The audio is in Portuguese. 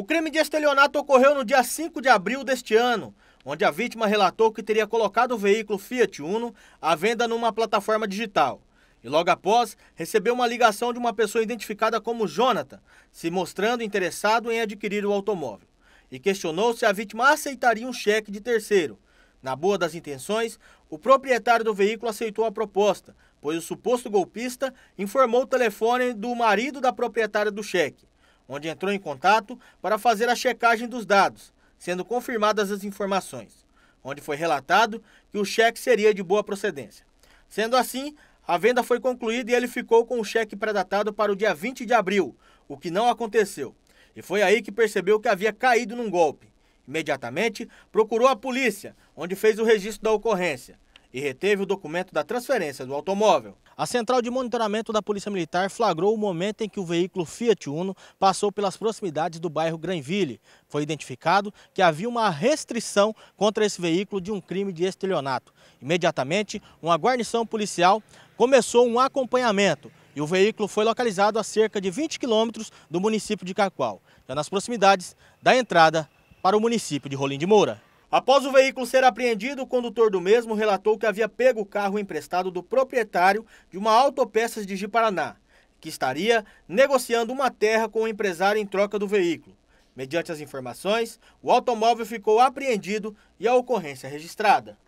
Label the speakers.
Speaker 1: O crime de estelionato ocorreu no dia 5 de abril deste ano, onde a vítima relatou que teria colocado o veículo Fiat Uno à venda numa plataforma digital. E logo após, recebeu uma ligação de uma pessoa identificada como Jonathan, se mostrando interessado em adquirir o automóvel. E questionou se a vítima aceitaria um cheque de terceiro. Na boa das intenções, o proprietário do veículo aceitou a proposta, pois o suposto golpista informou o telefone do marido da proprietária do cheque onde entrou em contato para fazer a checagem dos dados, sendo confirmadas as informações, onde foi relatado que o cheque seria de boa procedência. Sendo assim, a venda foi concluída e ele ficou com o cheque pré-datado para o dia 20 de abril, o que não aconteceu. E foi aí que percebeu que havia caído num golpe. Imediatamente, procurou a polícia, onde fez o registro da ocorrência e reteve o documento da transferência do automóvel. A central de monitoramento da Polícia Militar flagrou o momento em que o veículo Fiat Uno passou pelas proximidades do bairro Granville. Foi identificado que havia uma restrição contra esse veículo de um crime de estelionato. Imediatamente, uma guarnição policial começou um acompanhamento e o veículo foi localizado a cerca de 20 quilômetros do município de Cacoal, já nas proximidades da entrada para o município de Rolim de Moura. Após o veículo ser apreendido, o condutor do mesmo relatou que havia pego o carro emprestado do proprietário de uma autopeças de Jiparaná, que estaria negociando uma terra com o empresário em troca do veículo. Mediante as informações, o automóvel ficou apreendido e a ocorrência registrada.